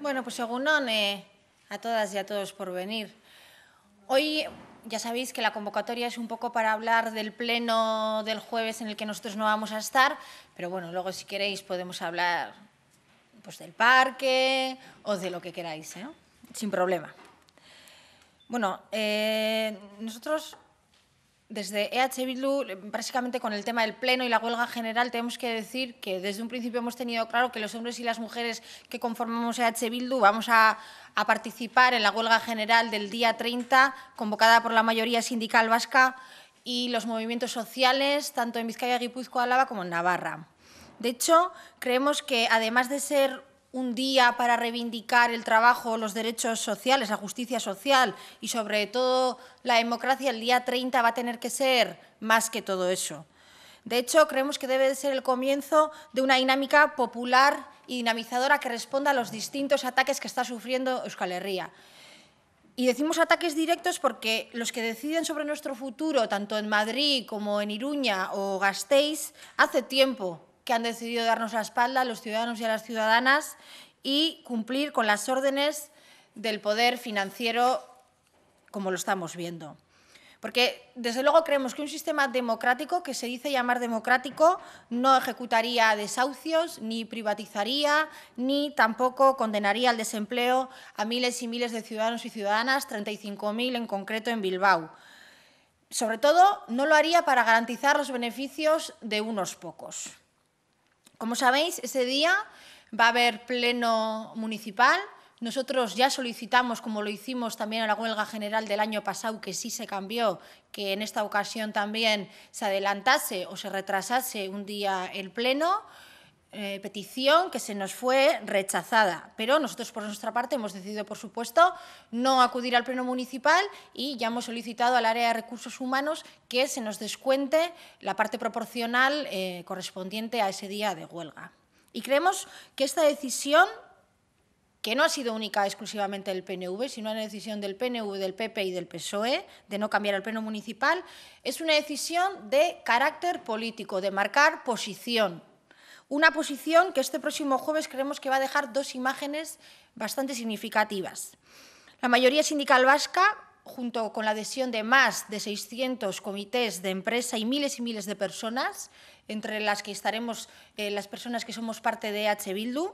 Bueno, pues según One, eh, a todas y a todos por venir. Hoy ya sabéis que la convocatoria es un poco para hablar del pleno del jueves en el que nosotros no vamos a estar, pero bueno, luego si queréis podemos hablar pues, del parque o de lo que queráis, ¿eh? sin problema. Bueno, eh, nosotros desde EH Bildu, básicamente con el tema del pleno y la huelga general, tenemos que decir que desde un principio hemos tenido claro que los hombres y las mujeres que conformamos EH Bildu vamos a, participar en la huelga general del día 30, convocada por la mayoría sindical vasca y los movimientos sociales, tanto en Vizcaya, Guipúzcoa, Álava como en Navarra. De hecho, creemos que además de ser un día para reivindicar el trabajo, los derechos sociales, la justicia social y sobre todo la democracia, el día 30 va a tener que ser más que todo eso. De hecho, creemos que debe ser el comienzo de una dinámica popular y dinamizadora que responda a los distintos ataques que está sufriendo Euskal Herria. Y decimos ataques directos porque los que deciden sobre nuestro futuro, tanto en Madrid como en Iruña o Gasteiz, hace tiempo que han decidido darnos la espalda a los ciudadanos y a las ciudadanas y cumplir con las órdenes del poder financiero como lo estamos viendo. Porque, desde luego, creemos que un sistema democrático, que se dice llamar democrático, no ejecutaría desahucios, ni privatizaría, ni tampoco condenaría al desempleo a miles y miles de ciudadanos y ciudadanas, 35.000 en concreto en Bilbao. Sobre todo, no lo haría para garantizar los beneficios de unos pocos. Como sabéis, ese día va a haber pleno municipal. Nosotros ya solicitamos, como lo hicimos también en la huelga general del año pasado, que sí se cambió, que en esta ocasión también se adelantase o se retrasase un día el pleno. Eh, petición que se nos fue rechazada. Pero nosotros, por nuestra parte, hemos decidido, por supuesto, no acudir al Pleno Municipal y ya hemos solicitado al área de recursos humanos que se nos descuente la parte proporcional eh, correspondiente a ese día de huelga. Y creemos que esta decisión que no ha sido única exclusivamente del PNV, sino una decisión del PNV, del PP y del PSOE de no cambiar al Pleno Municipal, es una decisión de carácter político, de marcar posición, una posición que este próximo jueves creemos que va a dejar dos imágenes bastante significativas. La mayoría sindical vasca, junto con la adhesión de más de 600 comités de empresa y miles y miles de personas, entre las que estaremos eh, las personas que somos parte de H. Bildu,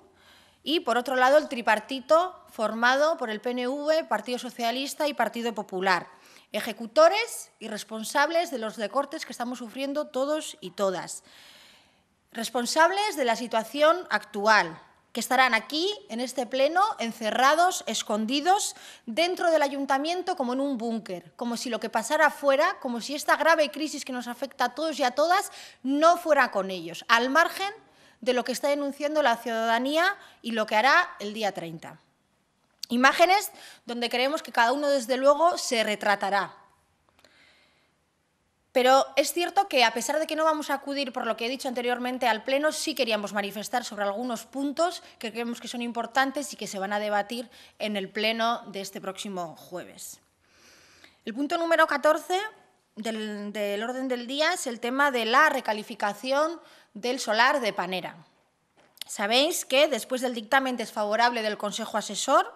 y, por otro lado, el tripartito formado por el PNV, Partido Socialista y Partido Popular, ejecutores y responsables de los recortes que estamos sufriendo todos y todas responsables de la situación actual, que estarán aquí, en este pleno, encerrados, escondidos, dentro del ayuntamiento como en un búnker, como si lo que pasara fuera, como si esta grave crisis que nos afecta a todos y a todas no fuera con ellos, al margen de lo que está denunciando la ciudadanía y lo que hará el día 30. Imágenes donde creemos que cada uno, desde luego, se retratará, pero es cierto que a pesar de que no vamos a acudir, por lo que he dicho anteriormente, al Pleno, sí queríamos manifestar sobre algunos puntos que creemos que son importantes y que se van a debatir en el Pleno de este próximo jueves. El punto número 14 del, orden del día es el tema de la recalificación del solar de Panera. Sabéis que después del dictamen desfavorable del Consejo Asesor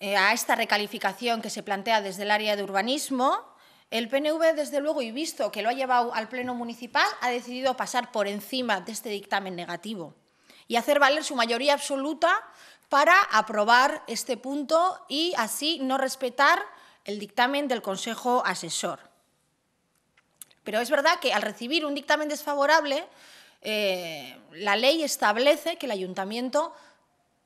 eh, a esta recalificación que se plantea desde el área de urbanismo, el PNV, desde luego, y visto que lo ha llevado al Pleno Municipal, ha decidido pasar por encima de este dictamen negativo y hacer valer su mayoría absoluta para aprobar este punto y así no respetar el dictamen del Consejo Asesor. Pero es verdad que al recibir un dictamen desfavorable, eh, la ley establece que el ayuntamiento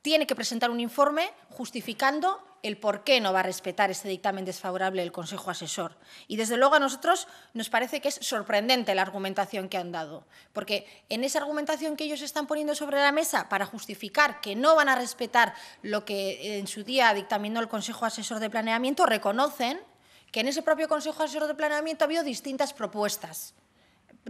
tiene que presentar un informe justificando el por qué no va a respetar este dictamen desfavorable del Consejo Asesor. Y desde luego a nosotros nos parece que es sorprendente la argumentación que han dado, porque en esa argumentación que ellos están poniendo sobre la mesa para justificar que no van a respetar lo que en su día dictaminó el Consejo Asesor de Planeamiento, reconocen que en ese propio Consejo Asesor de Planeamiento ha habido distintas propuestas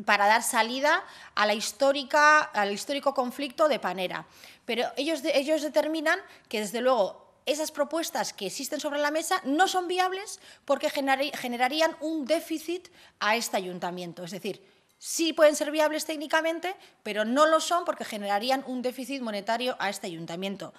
para dar salida a la histórica, al histórico conflicto de Panera. Pero ellos, ellos determinan que, desde luego, esas propuestas que existen sobre la mesa no son viables porque generarían un déficit a este ayuntamiento. Es decir, sí pueden ser viables técnicamente, pero no lo son porque generarían un déficit monetario a este ayuntamiento.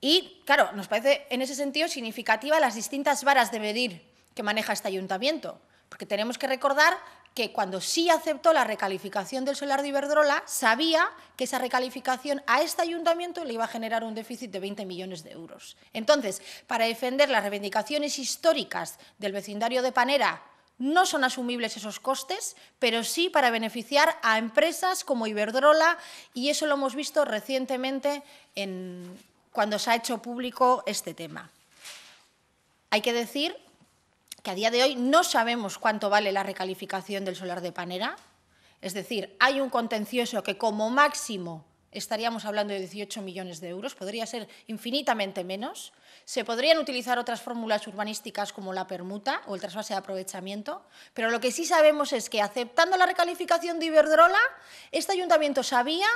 Y, claro, nos parece en ese sentido significativa las distintas varas de medir que maneja este ayuntamiento, porque tenemos que recordar que cuando sí aceptó la recalificación del solar de Iberdrola, sabía que esa recalificación a este ayuntamiento le iba a generar un déficit de 20 millones de euros. Entonces, para defender las reivindicaciones históricas del vecindario de Panera, no son asumibles esos costes, pero sí para beneficiar a empresas como Iberdrola y eso lo hemos visto recientemente cuando se ha hecho público este tema. Hay que decir que a día de hoy no sabemos cuánto vale la recalificación del solar de Panera. Es decir, hay un contencioso que como máximo estaríamos hablando de 18 millones de euros, podría ser infinitamente menos. Se podrían utilizar otras fórmulas urbanísticas como la permuta o el trasvase de aprovechamiento, pero lo que sí sabemos es que aceptando la recalificación de Iberdrola, este ayuntamiento sabía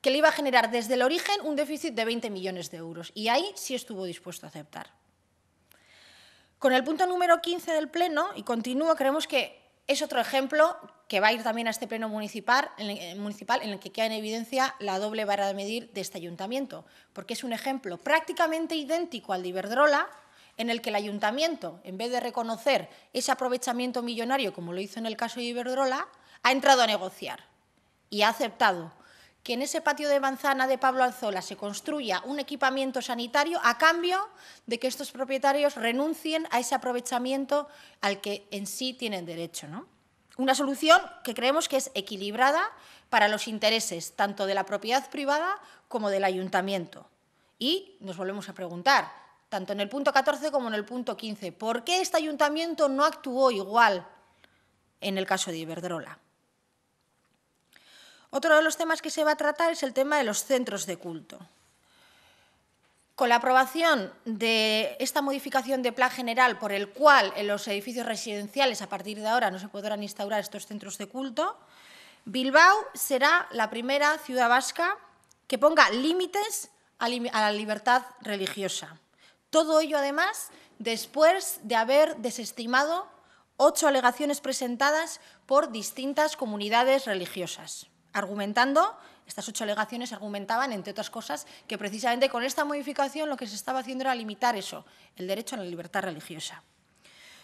que le iba a generar desde el origen un déficit de 20 millones de euros y ahí sí estuvo dispuesto a aceptar. Con el punto número 15 del Pleno, y continúo, creemos que es otro ejemplo que va a ir también a este pleno municipal en, el, eh, municipal, en el que queda en evidencia la doble vara de medir de este ayuntamiento, porque es un ejemplo prácticamente idéntico al de Iberdrola, en el que el ayuntamiento, en vez de reconocer ese aprovechamiento millonario, como lo hizo en el caso de Iberdrola, ha entrado a negociar y ha aceptado que en ese patio de manzana de Pablo Alzola se construya un equipamiento sanitario a cambio de que estos propietarios renuncien a ese aprovechamiento al que en sí tienen derecho. Una solución que creemos que es equilibrada para los intereses tanto de la propiedad privada como del ayuntamiento. Y nos volvemos a preguntar, tanto en el punto 14 como en el punto 15, ¿por qué este ayuntamiento no actuó igual en el caso de Iberdrola? Otro de los temas que se va a tratar es el tema de los centros de culto. Con la aprobación de esta modificación de plan general por el cual en los edificios residenciales a partir de ahora no se podrán instaurar estos centros de culto, Bilbao será la primera ciudad vasca que ponga límites a la libertad religiosa. Todo ello, además, después de haber desestimado ocho alegaciones presentadas por distintas comunidades religiosas argumentando, estas ocho alegaciones argumentaban, entre otras cosas, que precisamente con esta modificación lo que se estaba haciendo era limitar eso, el derecho a la libertad religiosa.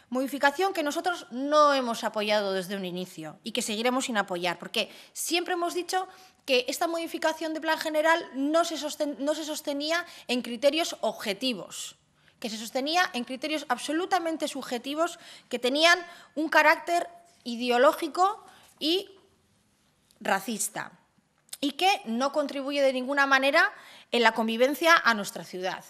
Modificación que nosotros no hemos apoyado desde un inicio y que seguiremos sin apoyar, porque siempre hemos dicho que esta modificación de plan general no se, no se sostenía en criterios objetivos, que se sostenía en criterios absolutamente subjetivos que tenían un carácter ideológico y racista y que no contribuye de ninguna manera en la convivencia a nuestra ciudad.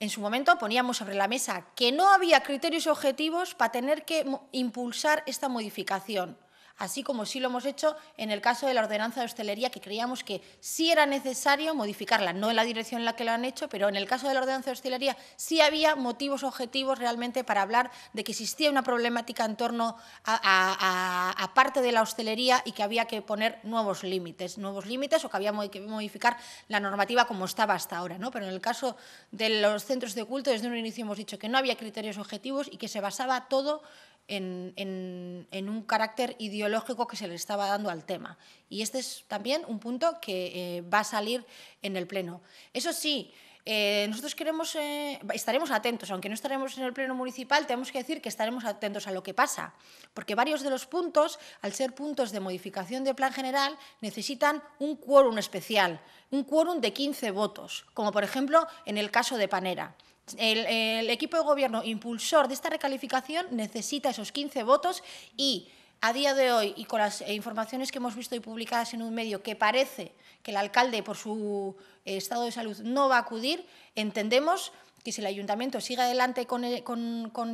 En su momento poníamos sobre la mesa que no había criterios objetivos para tener que impulsar esta modificación así como sí lo hemos hecho en el caso de la ordenanza de hostelería, que creíamos que sí era necesario modificarla, no en la dirección en la que lo han hecho, pero en el caso de la ordenanza de hostelería sí había motivos objetivos realmente para hablar de que existía una problemática en torno a, parte de la hostelería y que había que poner nuevos límites, nuevos límites o que había que modificar la normativa como estaba hasta ahora. ¿no? Pero en el caso de los centros de culto, desde un inicio hemos dicho que no había criterios objetivos y que se basaba todo en, un carácter ideológico que se le estaba dando al tema. Y este es también un punto que eh, va a salir en el Pleno. Eso sí, eh, nosotros queremos, eh, estaremos atentos, aunque no estaremos en el Pleno Municipal, tenemos que decir que estaremos atentos a lo que pasa, porque varios de los puntos, al ser puntos de modificación de Plan General, necesitan un quórum especial, un quórum de 15 votos, como por ejemplo en el caso de Panera. El, equipo de gobierno impulsor de esta recalificación necesita esos 15 votos y a día de hoy y con las eh, informaciones que hemos visto y publicadas en un medio que parece que el alcalde por su eh, estado de salud no va a acudir, entendemos que si el ayuntamiento sigue adelante con eh,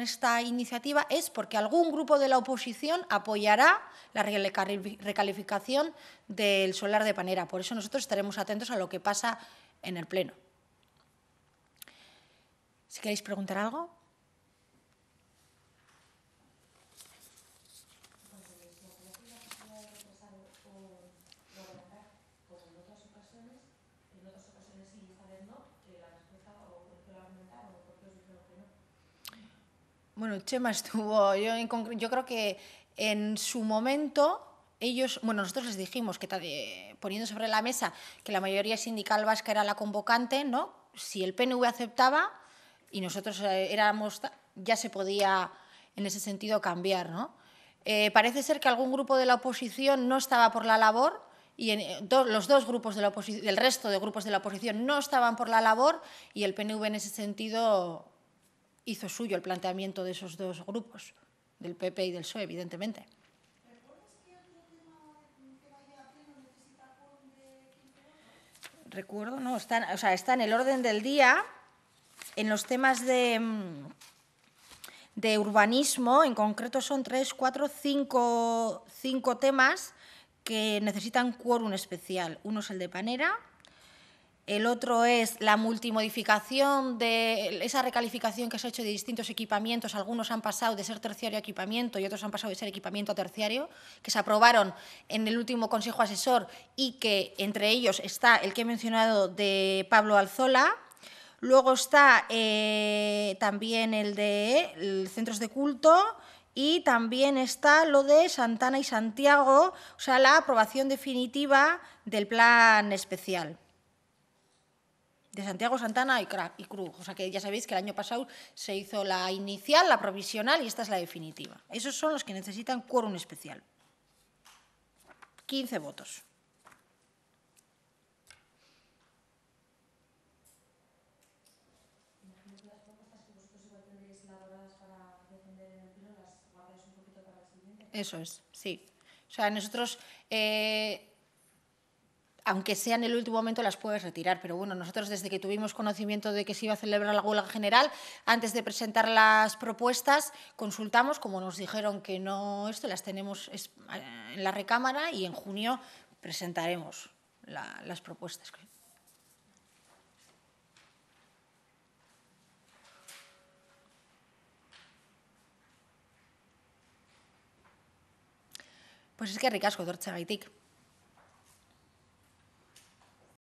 esta iniciativa es porque algún grupo de la oposición apoyará la recalificación del solar de Panera. Por eso nosotros estaremos atentos a lo que pasa en el Pleno. Si queréis preguntar algo. Bueno, Chema estuvo, yo, creo que en su momento ellos, bueno, nosotros les dijimos que poniendo sobre la mesa que la mayoría sindical vasca era la convocante, ¿no? Si el PNV aceptaba, y nosotros eh, éramos, ya se podía en ese sentido cambiar. ¿no? Eh, parece ser que algún grupo de la oposición no estaba por la labor y en, eh, los dos grupos de la oposición, el resto de grupos de la oposición no estaban por la labor y el PNV en ese sentido hizo suyo el planteamiento de esos dos grupos, del PP y del PSOE, evidentemente. Recuerdo, no, o sea, está en el orden del día, en los temas mm, de, urbanismo, en concreto son tres, cuatro, cinco, cinco temas que necesitan quórum especial. Uno es el de Panera, el otro es la multimodificación de esa recalificación que se ha hecho de distintos equipamientos. Algunos han pasado de ser terciario a equipamiento y otros han pasado de ser equipamiento a terciario, que se aprobaron en el último Consejo Asesor y que entre ellos está el que he mencionado de Pablo Alzola. Luego está eh, también el de centros de culto y también está lo de Santana y Santiago, o sea, la aprobación definitiva del plan especial de Santiago Santana y, y Cruz. O sea que ya sabéis que el año pasado se hizo la inicial, la provisional y esta es la definitiva. Esos son los que necesitan quórum especial. 15 votos. Eso es, sí. O sea, nosotros, eh, aunque sea en el último momento, las puedes retirar. Pero bueno, nosotros desde que tuvimos conocimiento de que se iba a celebrar la huelga general, antes de presentar las propuestas, consultamos, como nos dijeron que no esto, las tenemos eh, en la recámara y en junio presentaremos las propuestas. Pues es que rikasko tortzegaitik. gaitik.